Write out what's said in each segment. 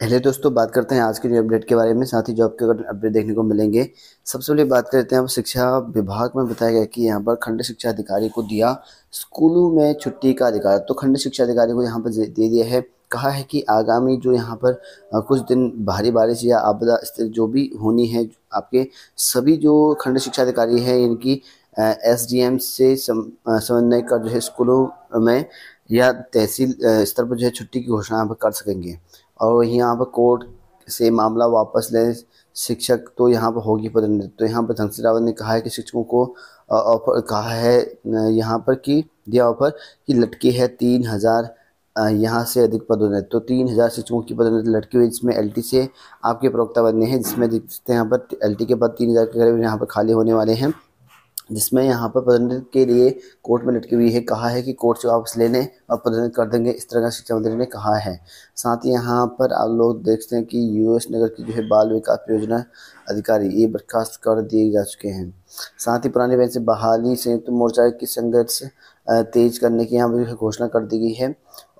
पहले दोस्तों बात करते हैं आज के न्यू अपडेट के बारे में साथ ही जॉब के अपडेट देखने को मिलेंगे सबसे पहले बात करते हैं अब शिक्षा विभाग में बताया गया कि यहाँ पर खंड शिक्षा अधिकारी को दिया स्कूलों में छुट्टी का अधिकार तो खंड शिक्षा अधिकारी को यहाँ पर दे दिया है कहा है कि आगामी जो यहाँ पर कुछ दिन भारी बारिश या आपदा स्थिति जो भी होनी है आपके सभी जो खंड शिक्षा अधिकारी हैं इनकी एस डी एम से समन्वय कर जो है स्कूलों में या तहसील स्तर पर जो है छुट्टी की घोषणा कर सकेंगे और यहाँ पर कोर्ट से मामला वापस लें शिक्षक तो यहाँ पर होगी पदोन्नति तो यहाँ पर धनसी रावत ने कहा है कि शिक्षकों को ऑफर कहा है यहाँ पर कि दिया ऑफर कि लटकी है तीन हज़ार यहाँ से अधिक पदोन्नति तो तीन हज़ार शिक्षकों की पदोन्नति लटकी हुई जिसमें एलटी से आपके प्रवक्ता बनने हैं जिसमें हैं यहाँ पर एलटी के बाद तीन हज़ार के करीब यहाँ पर खाली होने वाले हैं जिसमें यहाँ पर पदोन्नति के लिए कोर्ट में लटकी हुई है कहा है कि कोर्ट से वापस लेने और पदोन्नत कर देंगे इस तरह का शिक्षा मंत्री ने कहा है साथ ही यहाँ पर आप लोग देखते हैं कि यूएस नगर की जो है बाल विकास परियोजना अधिकारी ये बर्खास्त कर दिए जा चुके हैं साथ ही पुराने बैंक से बहाली संयुक्त तो मोर्चा की संघर्ष तेज करने की यहाँ पर घोषणा कर दी गई है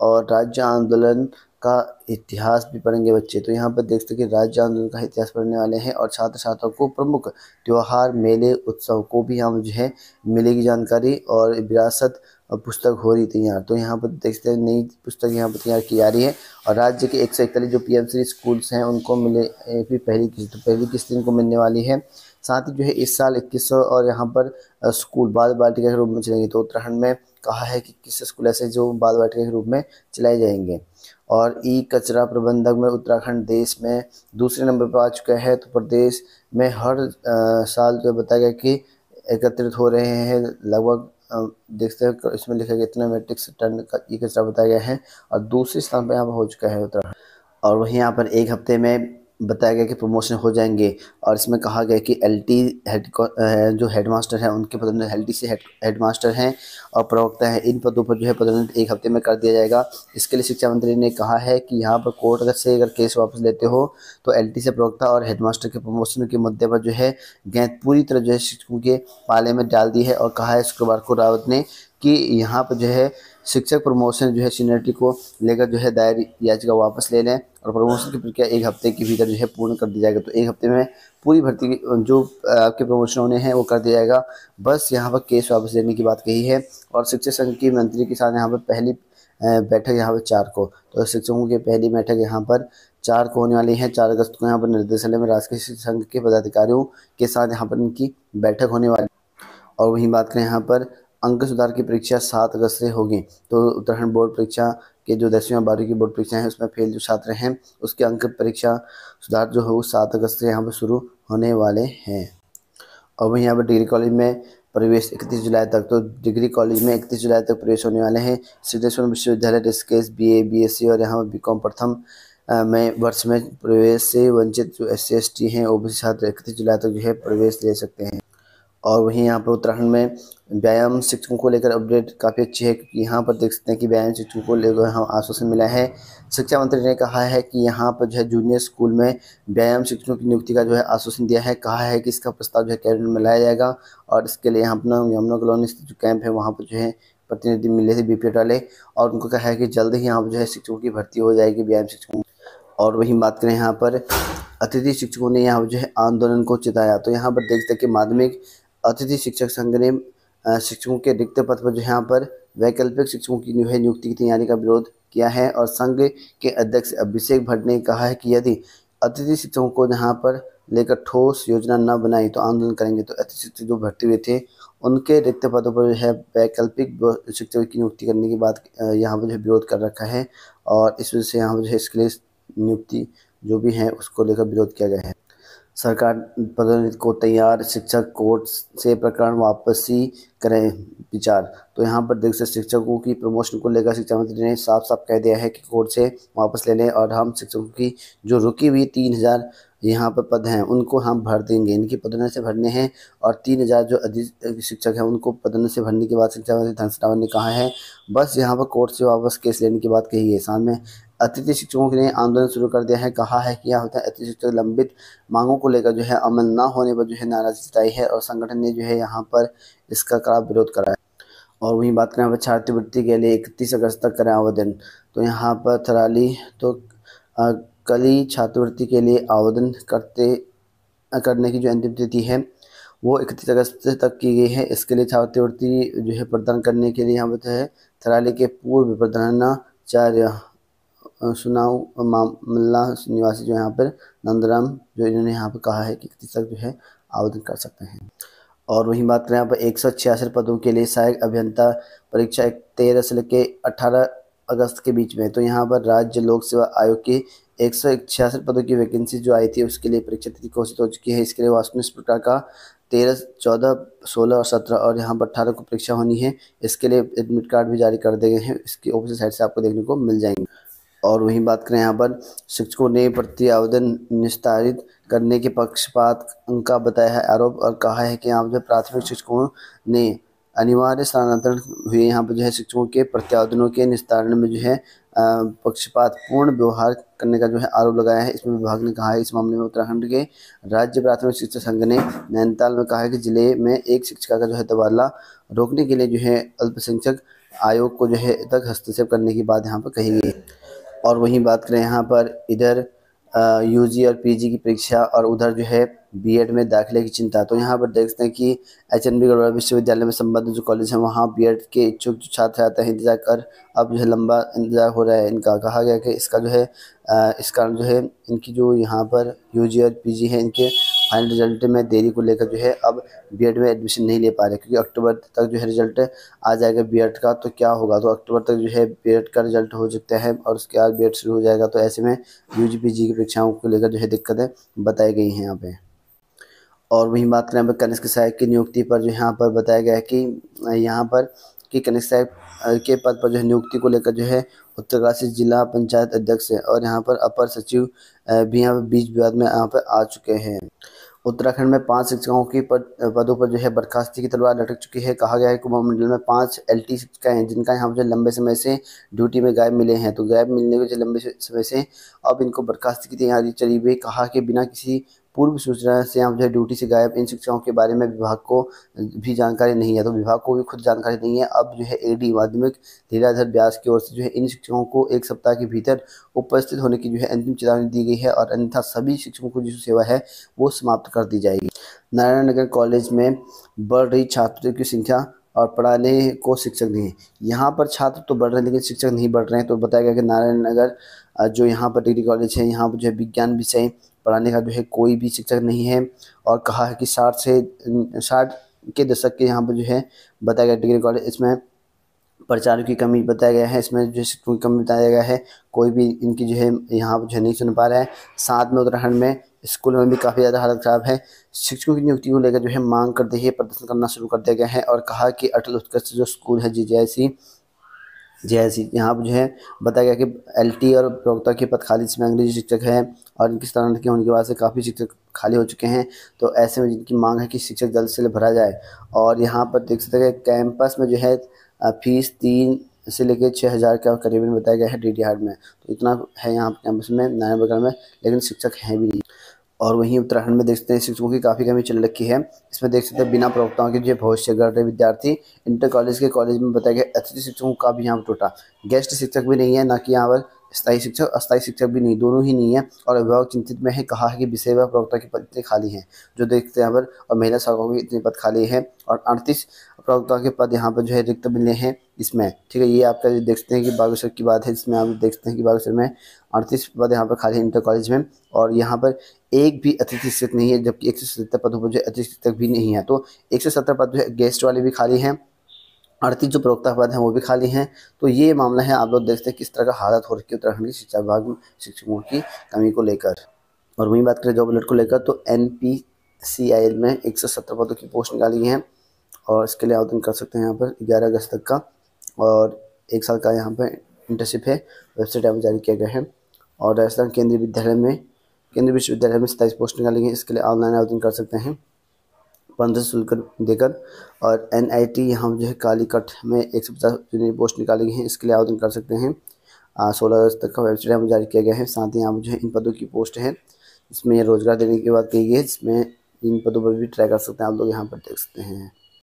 और राज्य आंदोलन का इतिहास भी पढ़ेंगे बच्चे तो यहाँ पर देख सकते हैं राज्य आंदोलन का इतिहास पढ़ने वाले हैं और छात्र छात्राओं को प्रमुख त्यौहार मेले उत्सव को भी यहाँ जो है मिलेगी जानकारी और विरासत पुस्तक हो रही थी यहाँ तो यहाँ पर देखते हैं नई पुस्तक यहाँ पर तैयार की जा रही है और राज्य के एक सौ इकतालीस जो पी सी स्कूल्स हैं उनको मिले भी पहली किस्त पहली किस्त इनको मिलने वाली है साथ ही जो है इस साल इक्कीस और यहाँ पर स्कूल बाल बाटिका के रूप में चलेंगे तो उत्तराखंड में कहा है कि किस स्कूल ऐसे जो बाल बाटिका के रूप में चलाए जाएंगे और ई कचरा प्रबंधक में उत्तराखंड देश में दूसरे नंबर पर आ चुका है तो प्रदेश में हर आ, साल जो बताया गया कि एकत्रित हो रहे हैं लगभग देखते हैं इसमें लिखा गया इतना मेट्रिक टन का ई कचरा बताया गया है और दूसरे स्थान पर यहाँ पर हो चुका है उत्तराखंड और वहीं यहाँ पर एक हफ्ते में बताया गया कि प्रमोशन हो जाएंगे और इसमें कहा गया कि एल टी हेड जो हेड मास्टर हैं उनके पदोन्नत एल टी से हेड मास्टर हैं और प्रवक्ता हैं इन पदों पर जो है पदोन्नत एक हफ्ते में कर दिया जाएगा इसके लिए शिक्षा मंत्री ने कहा है कि यहाँ पर कोर्ट अगर से अगर केस वापस लेते हो तो एल टी से प्रवक्ता और हेड मास्टर के प्रमोशन के मुद्दे पर जो है गेंद पूरी तरह जो है शिक्षकों के पाले में डाल दी है और कहा है शुक्रवार को रावत ने कि यहाँ पर जो है शिक्षक प्रमोशन जो है सीनियरिटी को लेकर जो है दायर याचिका वापस ले लें और प्रमोशन की प्रक्रिया एक हफ्ते के भीतर जो है पूर्ण कर दी जाएगा तो एक हफ्ते में पूरी भर्ती जो आपके प्रमोशन होने हैं वो कर दिया जाएगा बस यहाँ पर केस वापस लेने की बात कही है और शिक्षक संघ की मंत्री के साथ यहाँ पर पहली बैठक यहाँ पर चार को तो शिक्षकों की पहली बैठक यहाँ पर चार को होने वाली है चार अगस्त को यहाँ पर निर्देशालय में राष्ट्रीय शिक्षक संघ के पदाधिकारियों के साथ यहाँ पर इनकी बैठक होने वाली और वहीं बात करें यहाँ पर अंक सुधार की परीक्षा सात अगस्त से होगी तो उत्तराखंड बोर्ड परीक्षा के जो दसवीं और बारहवीं की बोर्ड परीक्षाएं हैं उसमें फेल जो छात्र हैं उसके अंक परीक्षा सुधार जो हो वो सात अगस्त से यहाँ पर शुरू होने वाले हैं और वहीं यहाँ पर डिग्री कॉलेज में प्रवेश इकतीस जुलाई तक तो डिग्री कॉलेज में इकतीस जुलाई तक प्रवेश होने वाले हैं Siddheshwar Vishwavidyalaya test B A B S C और यहाँ पर बी कॉम प्रथम में वर्ष में प्रवेश से वंचित जो एस सी एस टी हैं ओ भी छात्र इकतीस जुलाई तक जो है प्रवेश ले सकते हैं और वहीं यहाँ पर उत्तराखंड में व्यायाम शिक्षकों को लेकर अपडेट काफ़ी अच्छी है क्योंकि यहाँ पर देख सकते हैं कि व्यायाम शिक्षकों को लेकर यहाँ आश्वासन मिला है शिक्षा मंत्री ने कहा है कि यहाँ पर जो है जूनियर स्कूल में व्यायाम शिक्षकों की नियुक्ति का जो है आश्वासन दिया है कहा है कि इसका प्रस्ताव जो है कैबिनेट में लाया जाएगा और इसके लिए यहाँ अपना यमुना कॉलोनी स्थित जो कैंप है वहाँ पर जो है प्रतिनिधि मिले थे बी वाले और उनको कहा है कि जल्द ही यहाँ पर जो है शिक्षकों की भर्ती हो जाएगी व्यायाम शिक्षकों और वहीं बात करें यहाँ पर अतिथि शिक्षकों ने यहाँ जो है आंदोलन को चिताया तो यहाँ पर देख सकते कि माध्यमिक अतिथि शिक्षक संघ ने शिक्षकों के रिक्त पद पर जो यहाँ पर वैकल्पिक शिक्षकों की जो है नियुक्ति की तैयारी का विरोध किया है और संघ के अध्यक्ष अभिषेक भट्ट ने कहा है कि यदि अतिथि शिक्षकों को यहाँ पर लेकर ठोस योजना न बनाई तो आंदोलन करेंगे तो अतिथि शिक्षक जो भर्ती हुए थे उनके रिक्त पदों पर जो है वैकल्पिक शिक्षकों की नियुक्ति करने की बात यहाँ पर जो है विरोध कर रखा है और इस वजह से यहाँ पर जो है इसके लिए नियुक्ति जो भी है उसको लेकर विरोध किया गया है सरकार पदोन्नति को तैयार शिक्षक कोर्ट से प्रकरण वापसी करें विचार तो यहाँ पर देख सकते शिक्षकों की प्रमोशन को लेकर शिक्षा मंत्री ने साफ साफ कह दिया है कि कोर्ट से वापस ले लें और हम शिक्षकों की जो रुकी हुई तीन हज़ार यहाँ पर पद हैं उनको हम भर देंगे इनकी पदोन्नति से भरने हैं और तीन हज़ार जो अधिक शिक्षक हैं उनको पदोन्नति से भरने के बाद शिक्षा मंत्री धन ने कहा है बस यहाँ पर कोर्ट से वापस केस लेने की बात कही है साथ में अतिथि शिक्षकों के लिए आंदोलन शुरू कर दिया है कहा है कि यह होता है अतिथि शिक्षक लंबित मांगों को लेकर जो है अमल ना होने पर जो है नाराजगी जताई है और संगठन ने जो है यहाँ पर इसका कड़ा विरोध कराया और वहीं बात करें छात्रवृत्ति के लिए इकतीस अगस्त तक करें आवेदन तो यहाँ पर थराली तो कल ही छात्रवृत्ति के लिए आवेदन करते करने की जो अंतिम तिथि है वो इकतीस अगस्त तक की गई है इसके लिए छात्रवृत्ति जो है प्रदान करने के लिए यहाँ पर है थराली के पूर्व प्रधानाचार्य सुनाऊ मामला निवासी जो यहाँ पर नंदराम जो इन्होंने यहाँ पर कहा है कि तक जो है आवेदन कर सकते हैं और वहीं बात करें यहाँ पर एक सौ छियासठ पदों के लिए सहायक अभियंता परीक्षा तेरह से लेकर अठारह अगस्त के बीच में तो यहाँ पर राज्य लोक सेवा आयोग की एक सौ छियासठ पदों की वैकेंसी जो आई थी उसके लिए परीक्षा तिथि घोषित हो चुकी है इसके लिए वास्तविक इस प्रकार का तेरह चौदह सोलह और सत्रह और यहाँ पर अठारह को परीक्षा होनी है इसके लिए एडमिट कार्ड भी जारी कर दिए गए हैं इसकी ऑफिस साइड से आपको देखने को मिल जाएंगे और वहीं बात करें यहाँ पर शिक्षकों ने प्रति आवेदन निस्तारित करने के पक्षपात का बताया है आरोप और कहा है कि यहाँ पर प्राथमिक शिक्षकों ने अनिवार्य स्थानांतरण हुए यहाँ पर जो है शिक्षकों के प्रत्यावेदनों के निस्तारण में जो है पक्षपात पूर्ण व्यवहार करने का जो है आरोप लगाया है इसमें विभाग ने कहा है इस मामले में उत्तराखंड के राज्य प्राथमिक शिक्षा संघ ने नैनीताल में कहा है कि जिले में एक शिक्षिका का जो है तबादला रोकने के लिए जो है अल्पसंख्यक आयोग को जो है तक हस्तक्षेप करने की बात यहाँ पर कही गई है और वहीं बात करें यहाँ पर इधर यूजी और पीजी की परीक्षा और उधर जो है बीएड में दाखिले की चिंता तो यहाँ पर देखते हैं कि एच एन बी विश्वविद्यालय में संबद्ध जो कॉलेज हैं वहाँ बीएड के इच्छुक जो छात्र आते हैं इंतजार कर अब जो है लंबा इंतजार हो रहा है इनका कहा गया कि इसका जो है इस कारण जो है इनकी जो यहाँ पर यू और पी है इनके फाइनल रिजल्ट में देरी को लेकर जो है अब बी e में एडमिशन नहीं ले पा रहे क्योंकि अक्टूबर तक जो है रिजल्ट आ जाएगा बी e का तो क्या होगा तो अक्टूबर तक जो है बी e का रिजल्ट हो सकता है और उसके बाद बी शुरू हो जाएगा तो ऐसे में यू की परीक्षाओं को लेकर जो है दिक्कतें बताई गई हैं यहाँ पर और वहीं बात करें कनिष्क सहायक की नियुक्ति पर जो यहाँ पर बताया गया है कि यहाँ पर कि कनिष्क साहब के पद पर जो है नियुक्ति को लेकर जो है उत्तरकाशी जिला पंचायत अध्यक्ष है और यहाँ पर अपर सचिव भी यहाँ पर बीच विवाद में यहाँ पर आ चुके हैं उत्तराखंड में पांच शिक्षकों की पद पदों पर जो है बर्खास्ती की तलवार लटक चुकी है कहा गया है कुंभ मंडल में पांच एल टी शिक्षिका हैं जिनका यहाँ मुझे लंबे समय से ड्यूटी में गायब मिले हैं तो गायब मिलने के लंबे समय से अब इनको बर्खास्ती की तैयारी चली हुई कहा कि बिना किसी पूर्व सूचना से आप जो है ड्यूटी से गायब इन शिक्षकों के बारे में विभाग को भी जानकारी नहीं है तो विभाग को भी खुद जानकारी नहीं है अब जो है एडी माध्यमिक लीलाधर ब्यास की ओर से जो है इन शिक्षकों को एक सप्ताह के भीतर उपस्थित होने की जो है अंतिम चेतावनी दी गई है और अन्यथा सभी शिक्षकों को जो सेवा है वो समाप्त कर दी जाएगी नारायण नगर कॉलेज में बढ़ रही छात्रों की संख्या और पढ़ाने को शिक्षक नहीं है यहाँ पर छात्र तो बढ़ रहे हैं लेकिन शिक्षक नहीं बढ़ रहे हैं तो बताया गया कि नारायण नगर जो यहाँ पर डिग्री कॉलेज है यहाँ पर जो है विज्ञान विषय पढ़ाने का जो है कोई भी शिक्षक नहीं है और कहा है कि साठ से साठ के दशक के यहाँ पर जो है बताया गया डिग्री कॉलेज इसमें प्रचारों की कमी बताया गया है इसमें जो शिक्षकों की कमी बताया गया है कोई भी इनकी जो है यहाँ पर जो है नहीं सुन पा रहा है साथ में उत्तराखंड में स्कूल में भी काफ़ी ज़्यादा हालत ख़राब है शिक्षकों की नियुक्ति को लेकर जो है मांग कर दी है प्रदर्शन करना शुरू कर दिया गया है और कहा कि अटल उत्कृष्ट जो स्कूल है जी जे आई सी जे आई सी यहाँ पर जो है बताया गया कि एल टी और प्रवक्ता के पद खाली इसमें अंग्रेजी शिक्षक है और इनकी स्थानांतरित होने के बाद से काफ़ी शिक्षक खाली हो चुके हैं तो ऐसे में जिनकी मांग है कि शिक्षक जल्द से जल्द भरा जाए और यहाँ पर देख सकते हैं कैंपस में जो है फीस तीन से लेकर छः हज़ार के करीबन बताया गया है डी में तो इतना है यहाँ कैंपस में नारायण बगल में लेकिन शिक्षक हैं भी नहीं और वहीं उत्तराखंड में देख सकते हैं शिक्षकों की काफ़ी कमी चल रखी है इसमें देख सकते हैं बिना प्रवक्ताओं के जो भविष्य गढ़ रहे विद्यार्थी इंटर कॉलेज के कॉलेज में बताया गया अतिथि शिक्षकों का भी यहाँ पर टूटा गेस्ट शिक्षक भी नहीं है ना कि यहाँ पर स्थायी शिक्षक अस्थायी शिक्षक भी नहीं दोनों ही नहीं है और अभिभावक चिंतित में है कहा है कि विषय व प्रवक्ता के पद इतने खाली हैं जो देखते हैं यहाँ पर और महिला सड़कों के इतने पद खाली हैं और अड़तीस प्रवक्ता के पद यहाँ पर जो है रिक्त मिले हैं इसमें ठीक है ये आपका देखते हैं कि बागेश्वर की बात है जिसमें आप देखते हैं कि बागेश्वर में अड़तीस पद यहाँ पर खाली है इंटर कॉलेज में और यहाँ पर एक भी अतिथि शिक्षक नहीं है जबकि एक सौ सत्तर पदों पर जो है अतिथि शिक्षक भी नहीं है तो एक सौ सत्तर पद जो है गेस्ट वाले भी खाली हैं अड़तीस जो प्रवक्ता पद हैं वो भी खाली हैं तो ये मामला है आप लोग देखते हैं किस तरह का हालत हो रखी है उत्तराखंड की शिक्षा विभाग में शिक्षकों की कमी को लेकर और वहीं बात करें जॉब अलर्ट को लेकर तो N P C I L में एक सौ सत्तर पदों की पोस्ट निकाली है और इसके लिए आवेदन कर सकते हैं यहाँ पर ग्यारह अगस्त तक का और एक साल का यहाँ पर इंटर्नशिप है वेबसाइट यहाँ जारी किया गया है और राजस्थान केंद्रीय विद्यालय में केंद्रीय विश्वविद्यालय में सत्ताईस पोस्ट निकाली गई इसके लिए ऑनलाइन आवेदन कर सकते हैं पंद्रह शुल्क देकर और एन आई टी यहाँ जो है कालीकट में एक सौ पचास जूनियर पोस्ट निकाली गई है इसके लिए आवेदन कर सकते हैं सोलह अगस्त तक का वेबसाइट यहाँ जारी किया गया है साथ ही यहाँ जो है इन पदों की पोस्ट है इसमें रोजगार देने की बात कही गई है जिसमें इन पदों पर भी ट्राई कर सकते हैं आप लोग यहाँ पर देख सकते हैं